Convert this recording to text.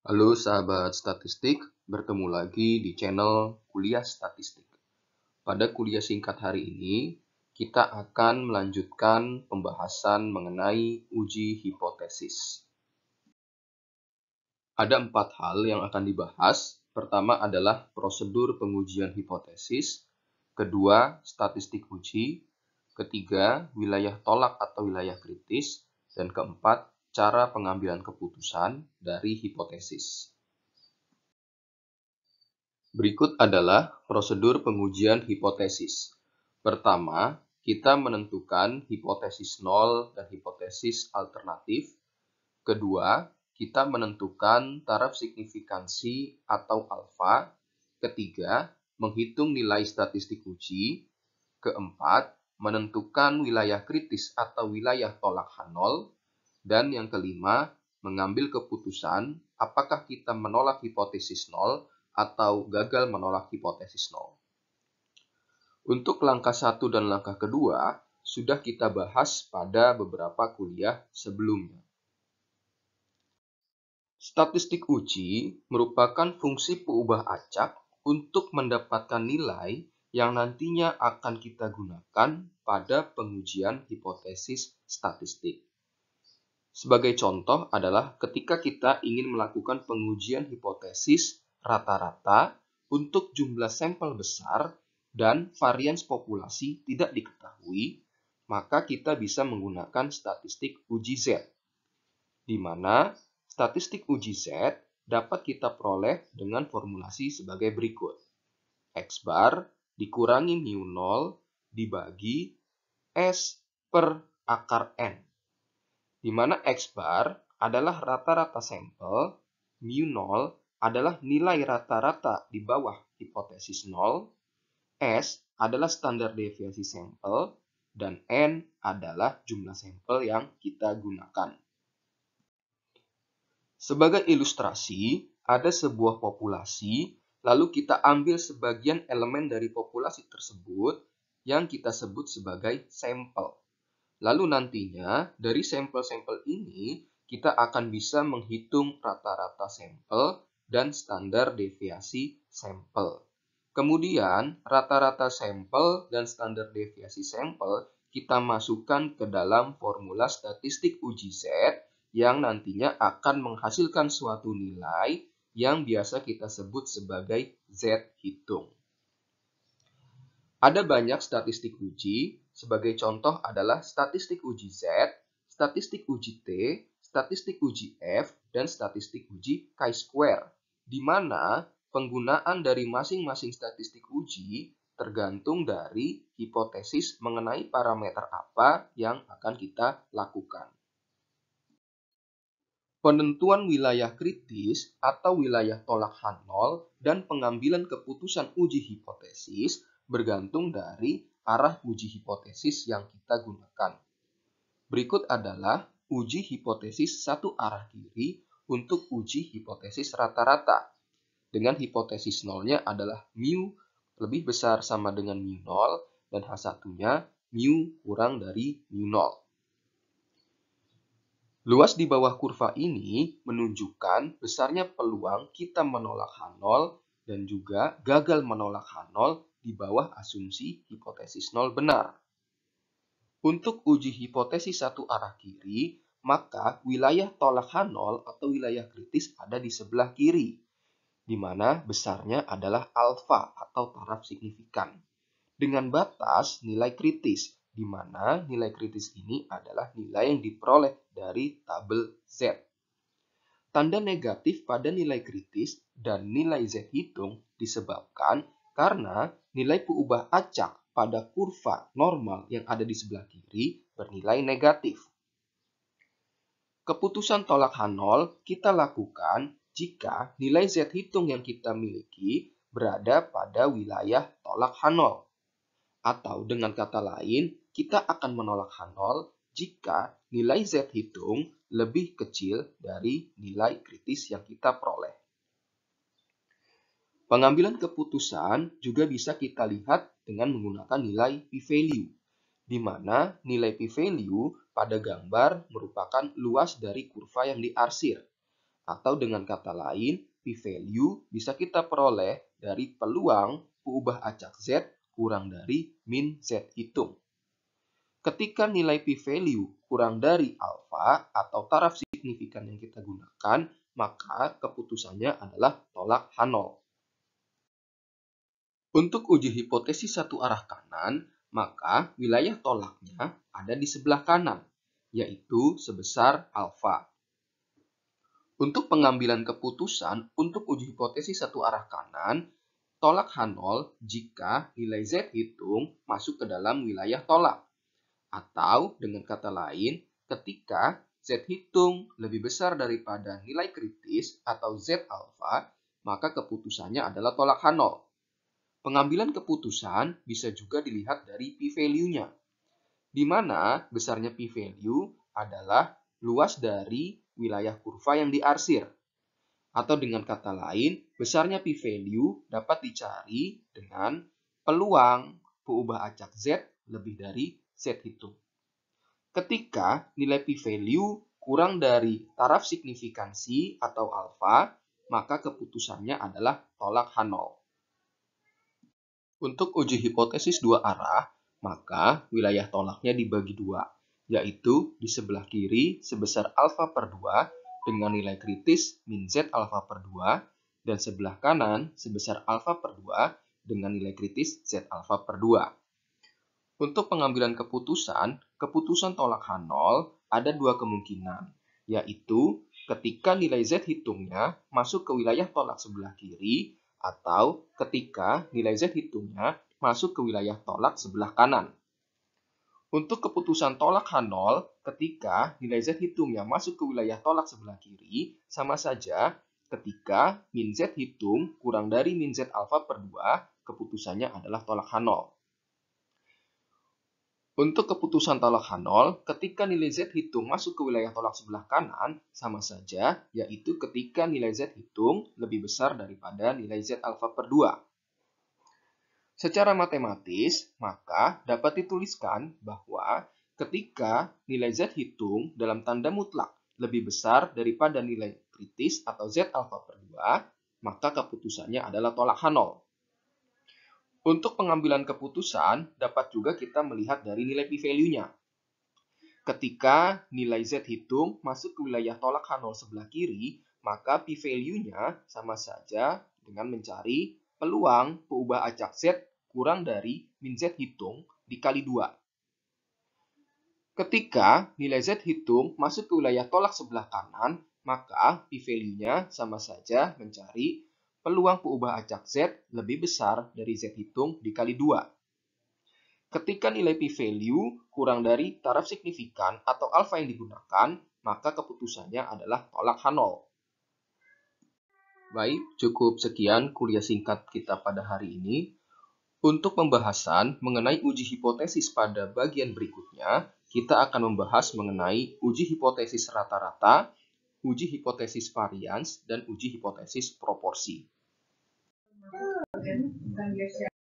Halo sahabat statistik, bertemu lagi di channel Kuliah Statistik. Pada kuliah singkat hari ini, kita akan melanjutkan pembahasan mengenai uji hipotesis. Ada empat hal yang akan dibahas. Pertama adalah prosedur pengujian hipotesis, kedua statistik uji, ketiga wilayah tolak atau wilayah kritis, dan keempat cara pengambilan keputusan dari hipotesis. Berikut adalah prosedur pengujian hipotesis. Pertama, kita menentukan hipotesis nol dan hipotesis alternatif. Kedua, kita menentukan taraf signifikansi atau alfa. Ketiga, menghitung nilai statistik uji. Keempat, menentukan wilayah kritis atau wilayah tolak H0. Dan yang kelima, mengambil keputusan apakah kita menolak hipotesis nol atau gagal menolak hipotesis nol. Untuk langkah satu dan langkah kedua, sudah kita bahas pada beberapa kuliah sebelumnya. Statistik uji merupakan fungsi pengubah acak untuk mendapatkan nilai yang nantinya akan kita gunakan pada pengujian hipotesis statistik. Sebagai contoh adalah ketika kita ingin melakukan pengujian hipotesis rata-rata untuk jumlah sampel besar dan varians populasi tidak diketahui, maka kita bisa menggunakan statistik uji Z, di mana statistik uji Z dapat kita peroleh dengan formulasi sebagai berikut. X bar dikurangi mu 0 dibagi S per akar N di mana X bar adalah rata-rata sampel, mu 0 adalah nilai rata-rata di bawah hipotesis 0, S adalah standar deviasi sampel, dan N adalah jumlah sampel yang kita gunakan. Sebagai ilustrasi, ada sebuah populasi, lalu kita ambil sebagian elemen dari populasi tersebut yang kita sebut sebagai sampel. Lalu nantinya dari sampel-sampel ini kita akan bisa menghitung rata-rata sampel dan standar deviasi sampel. Kemudian rata-rata sampel dan standar deviasi sampel kita masukkan ke dalam formula statistik uji z yang nantinya akan menghasilkan suatu nilai yang biasa kita sebut sebagai Z hitung. Ada banyak statistik uji sebagai contoh adalah statistik uji Z, statistik uji T, statistik uji F, dan statistik uji chi-square, di mana penggunaan dari masing-masing statistik uji tergantung dari hipotesis mengenai parameter apa yang akan kita lakukan. Penentuan wilayah kritis atau wilayah tolak H0 dan pengambilan keputusan uji hipotesis bergantung dari arah uji hipotesis yang kita gunakan. Berikut adalah uji hipotesis satu arah kiri untuk uji hipotesis rata-rata. Dengan hipotesis nolnya adalah mu lebih besar sama dengan mu 0 dan H1-nya mu kurang dari mu 0. Luas di bawah kurva ini menunjukkan besarnya peluang kita menolak H0 dan juga gagal menolak H0 di bawah asumsi hipotesis nol benar. Untuk uji hipotesis satu arah kiri, maka wilayah tolak H0 atau wilayah kritis ada di sebelah kiri, di mana besarnya adalah alfa atau taraf signifikan, dengan batas nilai kritis, di mana nilai kritis ini adalah nilai yang diperoleh dari tabel Z. Tanda negatif pada nilai kritis dan nilai Z hitung disebabkan karena nilai keubah acak pada kurva normal yang ada di sebelah kiri bernilai negatif. Keputusan tolak H0 kita lakukan jika nilai Z hitung yang kita miliki berada pada wilayah tolak H0. Atau dengan kata lain, kita akan menolak H0 jika nilai Z hitung lebih kecil dari nilai kritis yang kita peroleh. Pengambilan keputusan juga bisa kita lihat dengan menggunakan nilai p-value, di mana nilai p-value pada gambar merupakan luas dari kurva yang diarsir. Atau dengan kata lain, p-value bisa kita peroleh dari peluang ubah acak z kurang dari min z hitung. Ketika nilai p-value kurang dari alfa atau taraf signifikan yang kita gunakan, maka keputusannya adalah tolak H0. Untuk uji hipotesis satu arah kanan, maka wilayah tolaknya ada di sebelah kanan, yaitu sebesar alfa. Untuk pengambilan keputusan untuk uji hipotesis satu arah kanan, tolak H0 jika nilai Z hitung masuk ke dalam wilayah tolak. Atau dengan kata lain, ketika Z hitung lebih besar daripada nilai kritis atau Z alfa, maka keputusannya adalah tolak H0. Pengambilan keputusan bisa juga dilihat dari p-value-nya, di mana besarnya p-value adalah luas dari wilayah kurva yang diarsir. Atau dengan kata lain, besarnya p-value dapat dicari dengan peluang peubah acak Z lebih dari Z itu. Ketika nilai p-value kurang dari taraf signifikansi atau alfa, maka keputusannya adalah tolak H0. Untuk uji hipotesis dua arah, maka wilayah tolaknya dibagi dua, yaitu di sebelah kiri sebesar alfa per 2 dengan nilai kritis min z alfa per 2 dan sebelah kanan sebesar alfa per 2 dengan nilai kritis z alfa per 2. Untuk pengambilan keputusan, keputusan tolak H0 ada dua kemungkinan, yaitu ketika nilai z hitungnya masuk ke wilayah tolak sebelah kiri atau ketika nilai Z hitungnya masuk ke wilayah tolak sebelah kanan. Untuk keputusan tolak H0, ketika nilai Z hitungnya masuk ke wilayah tolak sebelah kiri, sama saja ketika min Z hitung kurang dari min Z alfa per 2, keputusannya adalah tolak H0. Untuk keputusan tolak H0, ketika nilai Z hitung masuk ke wilayah tolak sebelah kanan, sama saja, yaitu ketika nilai Z hitung lebih besar daripada nilai Z alfa per 2. Secara matematis, maka dapat dituliskan bahwa ketika nilai Z hitung dalam tanda mutlak lebih besar daripada nilai kritis atau Z alfa per 2, maka keputusannya adalah tolak H0. Untuk pengambilan keputusan, dapat juga kita melihat dari nilai p-value-nya. Ketika nilai Z hitung masuk ke wilayah tolak H0 sebelah kiri, maka p-value-nya sama saja dengan mencari peluang peubah acak Z kurang dari min Z hitung dikali 2. Ketika nilai Z hitung masuk ke wilayah tolak sebelah kanan, maka p-value-nya sama saja mencari peluang perubahan acak Z lebih besar dari Z hitung dikali 2. Ketika nilai p-value kurang dari taraf signifikan atau alfa yang digunakan, maka keputusannya adalah tolak H0. Baik, cukup sekian kuliah singkat kita pada hari ini. Untuk pembahasan mengenai uji hipotesis pada bagian berikutnya, kita akan membahas mengenai uji hipotesis rata-rata, uji hipotesis varians, dan uji hipotesis proporsi. 嗯，感觉是。